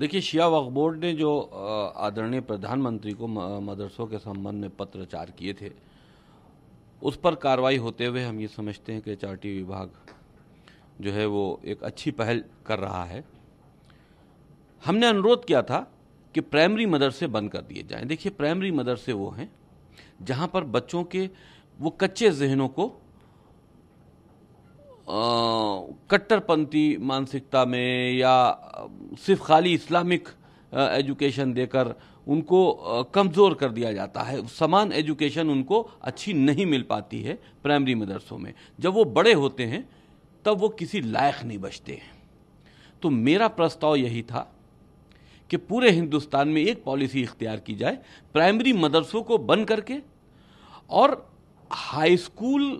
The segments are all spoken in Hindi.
देखिए शिया वक्फ बोर्ड ने जो आदरणीय प्रधानमंत्री को मदरसों के संबंध में पत्रचार किए थे उस पर कार्रवाई होते हुए हम ये समझते हैं कि चार्टी विभाग जो है वो एक अच्छी पहल कर रहा है हमने अनुरोध किया था कि प्राइमरी मदरसे बंद कर दिए जाएं देखिए प्राइमरी मदरसे वो हैं जहाँ पर बच्चों के वो कच्चे जहनों को कट्टरपंथी मानसिकता में या सिर्फ खाली इस्लामिक एजुकेशन देकर उनको कमज़ोर कर दिया जाता है समान एजुकेशन उनको अच्छी नहीं मिल पाती है प्राइमरी मदरसों में जब वो बड़े होते हैं तब वो किसी लायक नहीं बचते हैं तो मेरा प्रस्ताव यही था कि पूरे हिंदुस्तान में एक पॉलिसी इख्तियार की जाए प्राइमरी मदरसों को बंद करके और हाई स्कूल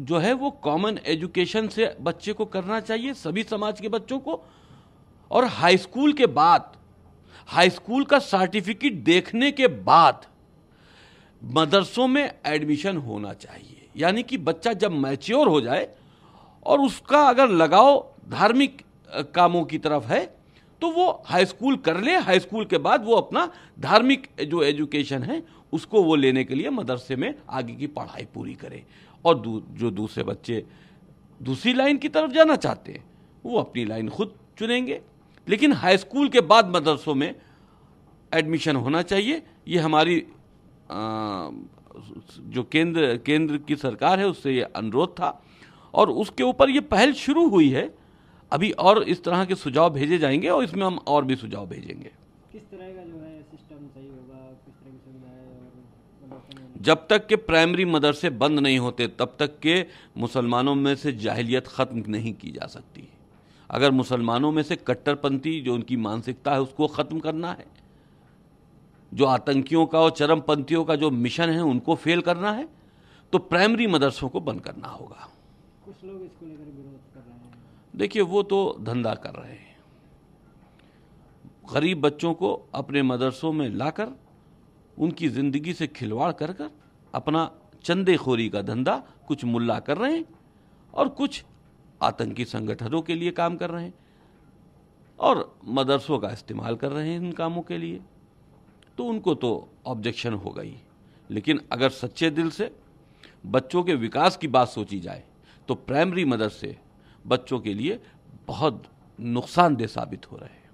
जो है वो कॉमन एजुकेशन से बच्चे को करना चाहिए सभी समाज के बच्चों को और हाई स्कूल के बाद हाई स्कूल का सर्टिफिकेट देखने के बाद मदरसों में एडमिशन होना चाहिए यानी कि बच्चा जब मैच्योर हो जाए और उसका अगर लगाव धार्मिक कामों की तरफ है तो वो हाई स्कूल कर ले हाई स्कूल के बाद वो अपना धार्मिक जो एजुकेशन है उसको वो लेने के लिए मदरसे में आगे की पढ़ाई पूरी करे और दू, जो दूसरे बच्चे दूसरी लाइन की तरफ जाना चाहते हैं वो अपनी लाइन खुद चुनेंगे लेकिन हाई स्कूल के बाद मदरसों में एडमिशन होना चाहिए ये हमारी आ, जो केंद्र केंद्र की सरकार है उससे ये अनुरोध था और उसके ऊपर ये पहल शुरू हुई है अभी और इस तरह के सुझाव भेजे जाएंगे और इसमें हम और भी सुझाव भेजेंगे किस तरह का जो है सिस्टम सही होगा किस तरह की मतलब जब तक के प्राइमरी मदरसे बंद नहीं होते तब तक के मुसलमानों में से जाहिलियत ख़त्म नहीं की जा सकती अगर मुसलमानों में से कट्टरपंथी जो उनकी मानसिकता है उसको ख़त्म करना है जो आतंकियों का और चरमपंथियों का जो मिशन है उनको फेल करना है तो प्राइमरी मदरसों को बंद करना होगा कुछ लोग इसको लेकर विरोध कर रहे हैं देखिए वो तो धंधा कर रहे हैं गरीब बच्चों को अपने मदरसों में लाकर उनकी ज़िंदगी से खिलवाड़ कर कर अपना चंदेखोरी का धंधा कुछ मुल्ला कर रहे हैं और कुछ आतंकी संगठनों के लिए काम कर रहे हैं और मदरसों का इस्तेमाल कर रहे हैं इन कामों के लिए तो उनको तो ऑब्जेक्शन हो गई लेकिन अगर सच्चे दिल से बच्चों के विकास की बात सोची जाए तो प्राइमरी मदरसे बच्चों के लिए बहुत नुकसानदेह साबित हो रहे हैं